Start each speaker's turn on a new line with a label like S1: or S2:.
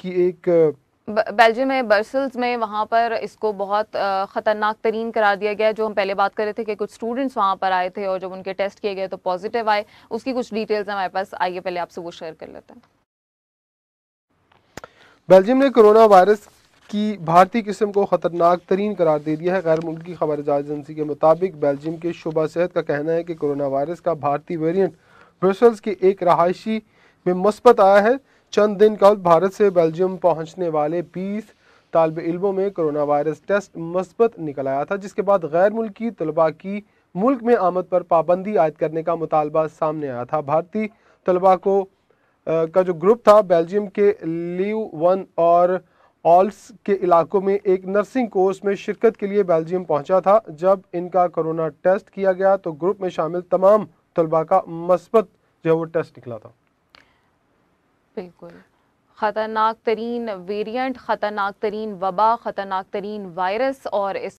S1: की एक
S2: बेल्जियम में बर्सल्स में वहाँ पर इसको बहुत ख़तरनाक तरीन करार दिया गया जो हम पहले बात कर रहे थे कि कुछ स्टूडेंट्स वहाँ पर आए थे और जब उनके टेस्ट किए गए तो पॉजिटिव आए उसकी कुछ डिटेल्स हमारे पास आइए पहले आपसे वो शेयर कर लेते हैं
S1: बेल्जियम ने कोरोना वायरस की भारतीय किस्म को ख़तरनाक तरीन करार दे दिया है गैर मुल्की खबर एजेंसी के मुताबिक बेल्जियम के शुबा सेहत का कहना है कि कोरोना वायरस का भारतीय वेरियंट ब्रसल्स के एक रहायशी में मस्बत आया है चंद दिन कल भारत से बेल्जियम पहुंचने वाले बीस तालब इलमों में कोरोना वायरस टेस्ट मस्बत निकल आया था जिसके बाद गैर मुल्की तलबा की मुल्क में आमद पर पाबंदी आयद करने का मुतालबा सामने आया था भारतीय तलबा को आ, का जो ग्रुप था बेल्जियम के लीव वन और ऑल्स के इलाकों में एक नर्सिंग कोर्स में शिरकत के लिए बेल्जियम पहुंचा था जब इनका कोरोना टेस्ट किया गया तो ग्रुप में शामिल तमाम तलबा का मस्बत जो है वो टेस्ट निकला था
S2: बिल्कुल ख़तरनाक तरीन वेरिएंट ख़तरनाक तरीन वबा ख़तरनाक तरीन वायरस और इस